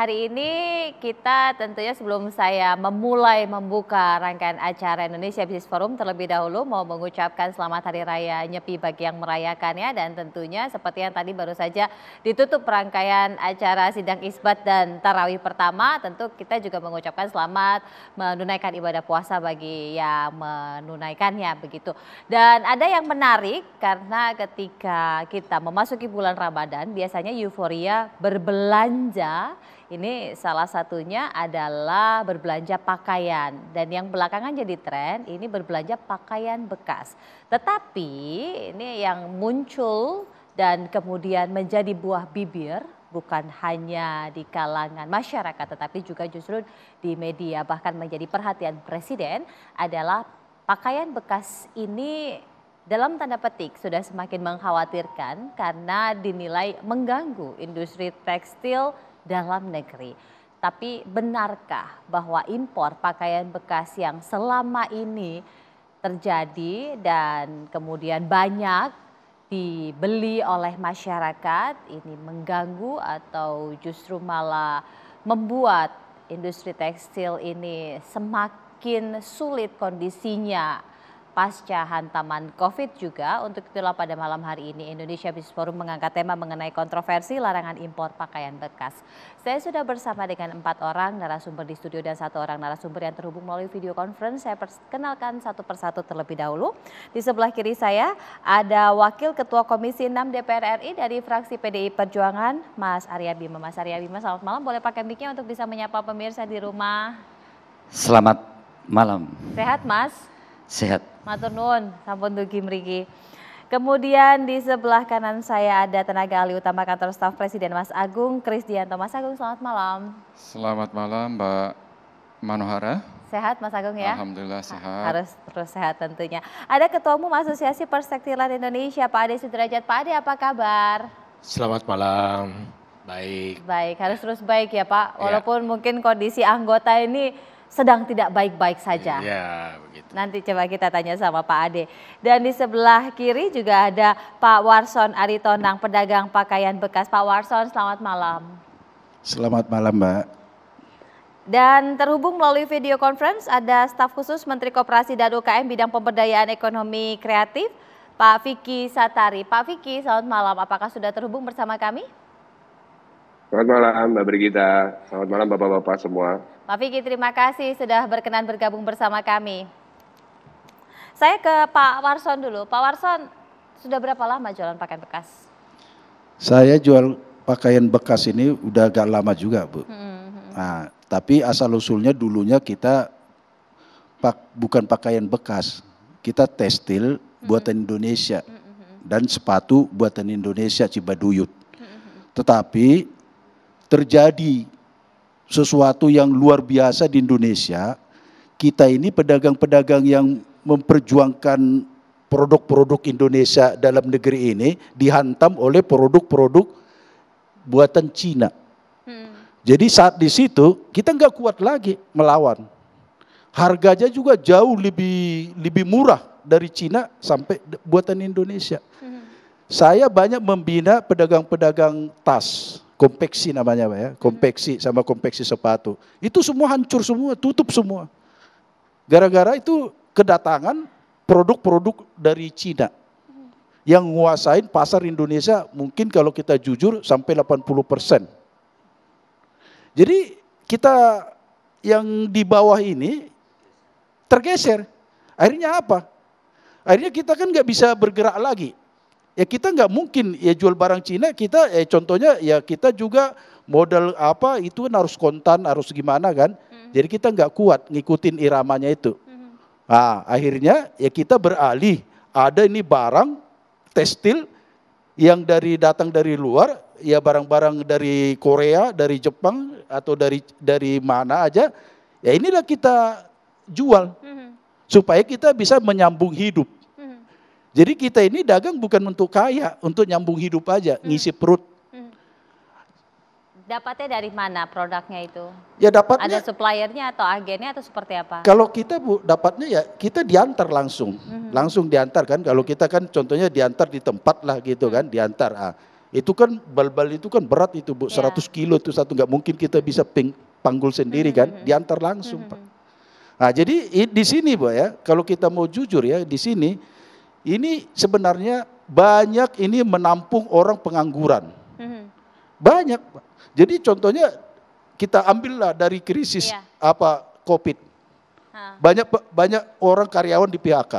Hari ini kita tentunya sebelum saya memulai membuka rangkaian acara Indonesia Business Forum terlebih dahulu mau mengucapkan selamat Hari Raya Nyepi bagi yang merayakannya dan tentunya seperti yang tadi baru saja ditutup rangkaian acara sidang isbat dan tarawih pertama tentu kita juga mengucapkan selamat menunaikan ibadah puasa bagi yang menunaikannya begitu. Dan ada yang menarik karena ketika kita memasuki bulan Ramadan biasanya euforia berbelanja ini salah satu satunya adalah berbelanja pakaian. Dan yang belakangan jadi tren ini berbelanja pakaian bekas. Tetapi ini yang muncul dan kemudian menjadi buah bibir bukan hanya di kalangan masyarakat tetapi juga justru di media bahkan menjadi perhatian presiden adalah pakaian bekas ini dalam tanda petik sudah semakin mengkhawatirkan karena dinilai mengganggu industri tekstil dalam negeri. Tapi benarkah bahwa impor pakaian bekas yang selama ini terjadi dan kemudian banyak dibeli oleh masyarakat ini mengganggu atau justru malah membuat industri tekstil ini semakin sulit kondisinya Pasca hantaman COVID juga, untuk itulah pada malam hari ini Indonesia Business Forum mengangkat tema mengenai kontroversi larangan impor pakaian bekas. Saya sudah bersama dengan empat orang narasumber di studio dan satu orang narasumber yang terhubung melalui video conference. Saya perkenalkan satu persatu terlebih dahulu. Di sebelah kiri saya ada Wakil Ketua Komisi 6 DPR RI dari fraksi PDI Perjuangan, Mas Arya Bima. Mas Arya Bima, selamat malam. Boleh pakai mic-nya untuk bisa menyapa pemirsa di rumah. Selamat malam. Sehat, Mas? Sehat. Matur nuwun sampun dugi mriki. Kemudian di sebelah kanan saya ada tenaga ahli utama kantor staf Presiden Mas Agung Krisdianto. Mas Agung selamat malam. Selamat malam Mbak Manohara. Sehat Mas Agung ya? Alhamdulillah sehat. Harus terus sehat tentunya. Ada Ketua Umum Asosiasi Persektilan Indonesia Pak Ade Sudrajat. Pak Ade apa kabar? Selamat malam. Baik. Baik, harus terus baik ya Pak. Iya. Walaupun ya. mungkin kondisi anggota ini sedang tidak baik-baik saja. Ya. Nanti coba kita tanya sama Pak Ade. Dan di sebelah kiri juga ada Pak Warson Aritonang, pedagang pakaian bekas. Pak Warson, selamat malam. Selamat malam, Mbak. Dan terhubung melalui video conference ada staf khusus Menteri Koperasi dan UKM bidang pemberdayaan ekonomi kreatif, Pak Vicky Satari. Pak Vicky, selamat malam. Apakah sudah terhubung bersama kami? Selamat malam Mbak Brigita. Selamat malam Bapak-Bapak semua. Pak Vicky, terima kasih sudah berkenan bergabung bersama kami. Saya ke Pak Warson dulu. Pak Warson, sudah berapa lama jualan pakaian bekas? Saya jual pakaian bekas ini udah agak lama juga, Bu. Hmm. hmm. Nah, tapi asal usulnya dulunya kita pak, bukan pakaian bekas, kita tekstil hmm. buatan Indonesia hmm, hmm. dan sepatu buatan Indonesia Cibaduyut. Tetapi terjadi sesuatu yang luar biasa di Indonesia. Kita ini pedagang-pedagang yang memperjuangkan produk-produk Indonesia dalam negeri ini dihantam oleh produk-produk buatan Cina. Hmm. Jadi saat di situ kita nggak kuat lagi melawan. Harganya juga jauh lebih lebih murah dari Cina sampai buatan Indonesia. Hmm. Saya banyak membina pedagang-pedagang tas, kompeksi namanya ya, hmm. kompeksi sama kompeksi sepatu. Itu semua hancur semua, tutup semua. Gara-gara itu kedatangan produk-produk dari Cina yang menguasai pasar Indonesia mungkin kalau kita jujur sampai 80 persen. Jadi kita yang di bawah ini tergeser. Akhirnya apa? Akhirnya kita kan nggak bisa bergerak lagi. Ya kita nggak mungkin ya jual barang Cina kita ya contohnya ya kita juga modal apa itu kan harus kontan harus gimana kan. Hmm. Jadi kita nggak kuat ngikutin iramanya itu. Nah, akhirnya ya kita beralih. Ada ini barang tekstil yang dari datang dari luar, ya barang-barang dari Korea, dari Jepang atau dari dari mana aja, ya inilah kita jual mm-hmm. supaya kita bisa menyambung hidup. Mm-hmm. Jadi kita ini dagang bukan untuk kaya, untuk nyambung hidup aja, ngisi mm. perut. Dapatnya dari mana produknya itu? Ya dapatnya. Ada suppliernya atau agennya atau seperti apa? Kalau kita bu dapatnya ya kita diantar langsung, mm-hmm. langsung diantar kan. Kalau kita kan contohnya diantar di tempat lah gitu kan, mhm. diantar. Ah. Itu kan bal-bal itu kan berat itu bu, yeah. Iya. kilo itu satu nggak mungkin kita bisa ping, panggul sendiri kan, mm-hmm. diantar langsung mm-hmm. Nah jadi di sini bu ya, kalau kita mau jujur ya di sini ini sebenarnya banyak ini menampung orang pengangguran. Mm-hmm. Banyak pak jadi contohnya kita ambillah dari krisis yeah. apa Covid. Banyak banyak orang karyawan di PHK.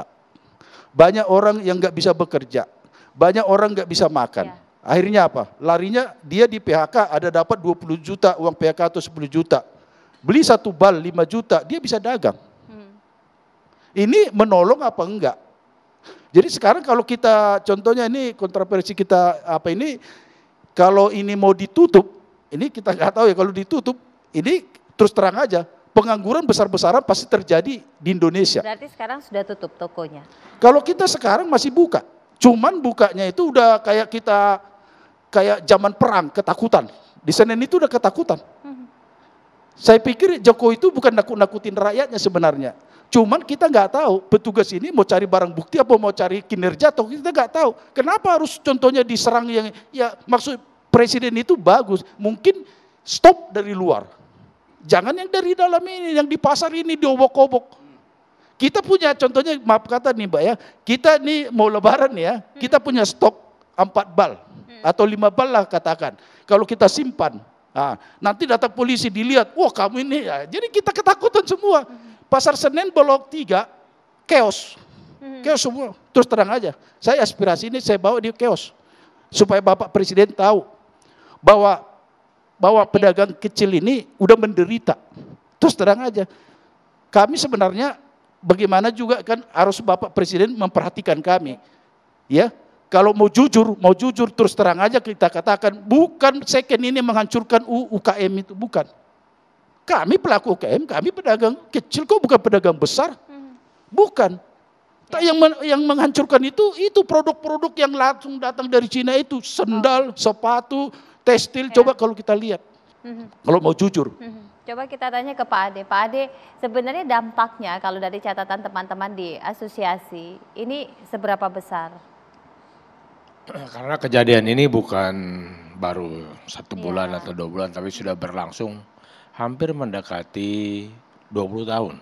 Banyak orang yang nggak bisa bekerja. Banyak orang nggak bisa makan. Yeah. Akhirnya apa? Larinya dia di PHK ada dapat 20 juta uang PHK atau 10 juta. Beli satu bal 5 juta, dia bisa dagang. Hmm. Ini menolong apa enggak? Jadi sekarang kalau kita contohnya ini kontroversi kita apa ini kalau ini mau ditutup ini kita nggak tahu ya kalau ditutup, ini terus terang aja pengangguran besar-besaran pasti terjadi di Indonesia. Berarti sekarang sudah tutup tokonya. Kalau kita sekarang masih buka, cuman bukanya itu udah kayak kita kayak zaman perang ketakutan. Di Senin itu udah ketakutan. Hmm. Saya pikir Jokowi itu bukan nakut-nakutin rakyatnya sebenarnya. Cuman kita nggak tahu petugas ini mau cari barang bukti apa mau cari kinerja atau kita nggak tahu. Kenapa harus contohnya diserang yang ya maksud Presiden itu bagus, mungkin stop dari luar. Jangan yang dari dalam ini, yang di pasar ini diobok-obok. Kita punya contohnya maaf kata nih Mbak ya, kita nih mau lebaran ya, kita punya stok 4 bal atau 5 bal lah katakan. Kalau kita simpan, nah, nanti datang polisi dilihat, wah kamu ini ya. Jadi kita ketakutan semua. Pasar Senin Blok tiga, keos, keos semua. Terus terang aja, saya aspirasi ini saya bawa di keos supaya Bapak Presiden tahu bahwa bahwa pedagang kecil ini udah menderita. Terus terang aja, kami sebenarnya bagaimana juga kan harus Bapak Presiden memperhatikan kami. Ya, kalau mau jujur, mau jujur terus terang aja kita katakan bukan second ini menghancurkan UKM itu, bukan. Kami pelaku UKM, kami pedagang kecil kok bukan pedagang besar. Hmm. Bukan. tak Yang men, yang menghancurkan itu itu produk-produk yang langsung datang dari Cina itu, sendal, oh. sepatu, Tekstil ya. coba kalau kita lihat, hmm kalau mau jujur. hmm Coba kita tanya ke Pak Ade. Pak Ade, sebenarnya dampaknya kalau dari catatan teman-teman di asosiasi, ini seberapa besar? Karena kejadian ini bukan baru satu iya. bulan atau dua bulan, tapi sudah berlangsung hampir mendekati 20 tahun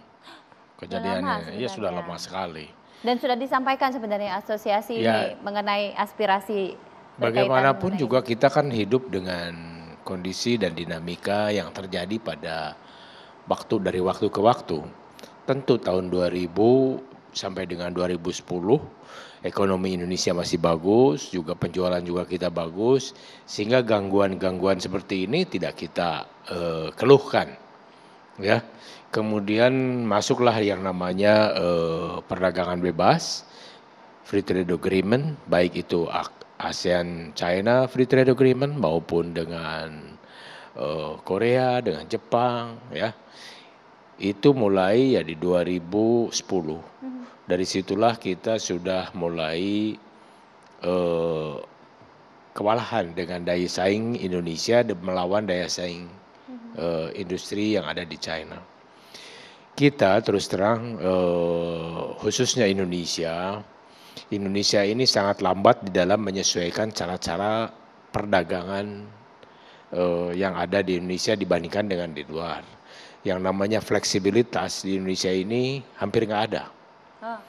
kejadiannya. ya sudah iya, lama sekali. Dan sudah disampaikan sebenarnya asosiasi ya. ini mengenai aspirasi Bagaimanapun ya? juga kita kan hidup dengan kondisi dan dinamika yang terjadi pada waktu dari waktu ke waktu. Tentu tahun 2000 sampai dengan 2010 ekonomi Indonesia masih bagus, juga penjualan juga kita bagus sehingga gangguan-gangguan seperti ini tidak kita uh, keluhkan. Ya. Kemudian masuklah yang namanya uh, perdagangan bebas, free trade agreement, baik itu ASEAN China Free Trade Agreement maupun dengan uh, Korea, dengan Jepang ya. Itu mulai ya di 2010. Hmm. Dari situlah kita sudah mulai uh, kewalahan dengan daya saing Indonesia melawan daya saing uh, industri yang ada di China. Kita terus terang uh, khususnya Indonesia Indonesia ini sangat lambat di dalam menyesuaikan cara-cara perdagangan uh, yang ada di Indonesia dibandingkan dengan di luar. Yang namanya fleksibilitas di Indonesia ini hampir nggak ada. Ah.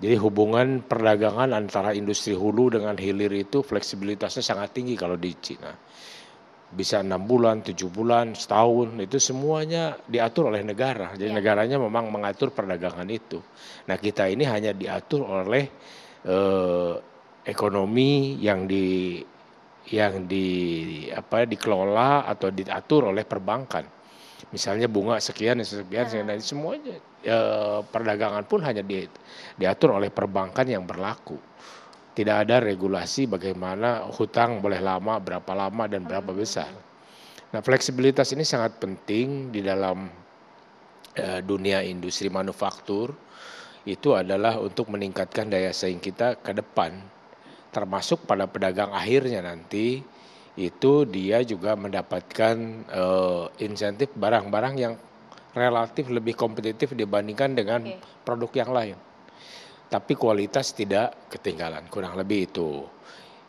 Jadi hubungan perdagangan antara industri hulu dengan hilir itu fleksibilitasnya sangat tinggi kalau di Cina bisa enam bulan, tujuh bulan, setahun, itu semuanya diatur oleh negara. Jadi ya. negaranya memang mengatur perdagangan itu. Nah kita ini hanya diatur oleh eh, ekonomi yang di yang di apa dikelola atau diatur oleh perbankan. Misalnya bunga sekian sekian, sekian, sekian ya. dan semuanya eh, perdagangan pun hanya di, diatur oleh perbankan yang berlaku tidak ada regulasi bagaimana hutang boleh lama, berapa lama, dan berapa hmm. besar. Nah, fleksibilitas ini sangat penting di dalam e, dunia industri manufaktur. Itu adalah untuk meningkatkan daya saing kita ke depan, termasuk pada pedagang akhirnya nanti itu dia juga mendapatkan e, insentif barang-barang yang relatif lebih kompetitif dibandingkan dengan okay. produk yang lain tapi kualitas tidak ketinggalan kurang lebih itu.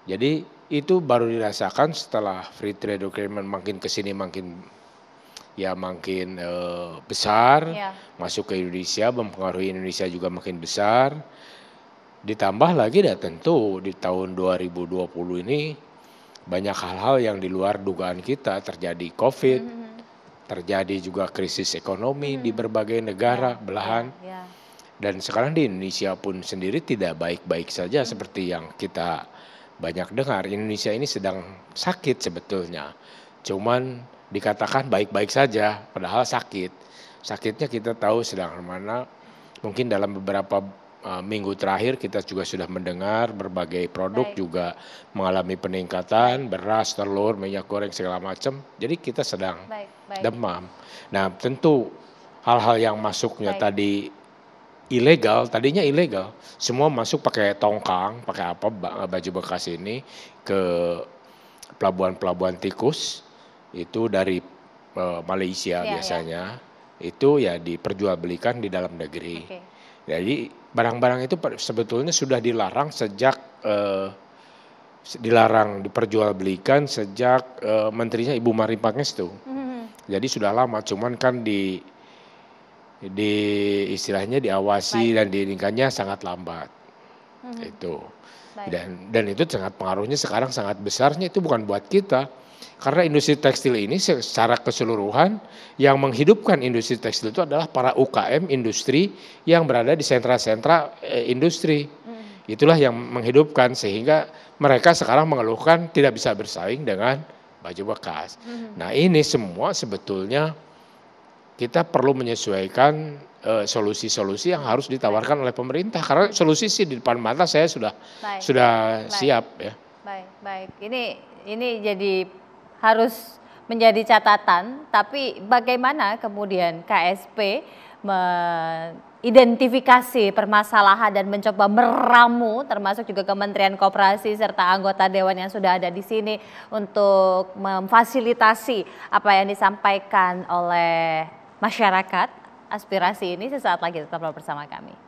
Jadi itu baru dirasakan setelah free trade agreement makin kesini makin ya makin e, besar yeah. masuk ke Indonesia mempengaruhi Indonesia juga makin besar. Ditambah lagi dah ya tentu di tahun 2020 ini banyak hal-hal yang di luar dugaan kita terjadi COVID, mm -hmm. terjadi juga krisis ekonomi mm di mm-hmm. berbagai negara yeah. belahan. Yeah. Yeah dan sekarang di Indonesia pun sendiri tidak baik-baik saja seperti yang kita banyak dengar Indonesia ini sedang sakit sebetulnya cuman dikatakan baik-baik saja padahal sakit sakitnya kita tahu sedang mana mungkin dalam beberapa eh, minggu terakhir kita juga sudah mendengar berbagai produk baik. juga mengalami peningkatan beras telur minyak goreng segala macam jadi kita sedang baik, baik. demam nah tentu hal-hal yang masuknya baik. tadi ilegal, tadinya ilegal. Semua masuk pakai tongkang, pakai apa baju bekas ini ke pelabuhan-pelabuhan tikus itu dari uh, Malaysia yeah, iya. biasanya. Yeah. Itu ya diperjualbelikan di dalam negeri. Okay. Jadi barang-barang itu sebetulnya sudah dilarang sejak uh, dilarang diperjualbelikan sejak uh, menterinya Ibu Mari Pangestu. Mm -hmm. Jadi sudah lama, cuman kan di di istilahnya diawasi Baik. dan diinginkannya sangat lambat. Hmm. Itu. Baik. Dan dan itu sangat pengaruhnya sekarang sangat besarnya itu bukan buat kita. Karena industri tekstil ini secara keseluruhan yang menghidupkan industri tekstil itu adalah para UKM industri yang berada di sentra-sentra eh, industri. Mm. Itulah yang menghidupkan sehingga mereka sekarang mengeluhkan tidak bisa bersaing dengan baju bekas. Mm-hmm. Nah, ini semua sebetulnya kita perlu menyesuaikan eh, solusi-solusi yang harus ditawarkan oleh pemerintah karena solusi sih di depan mata saya sudah baik. sudah baik. siap ya. Baik, baik. Ini ini jadi harus menjadi catatan, tapi bagaimana kemudian KSP mengidentifikasi permasalahan dan mencoba meramu termasuk juga Kementerian Koperasi serta anggota dewan yang sudah ada di sini untuk memfasilitasi apa yang disampaikan oleh masyarakat aspirasi ini sesaat lagi tetaplah bersama kami.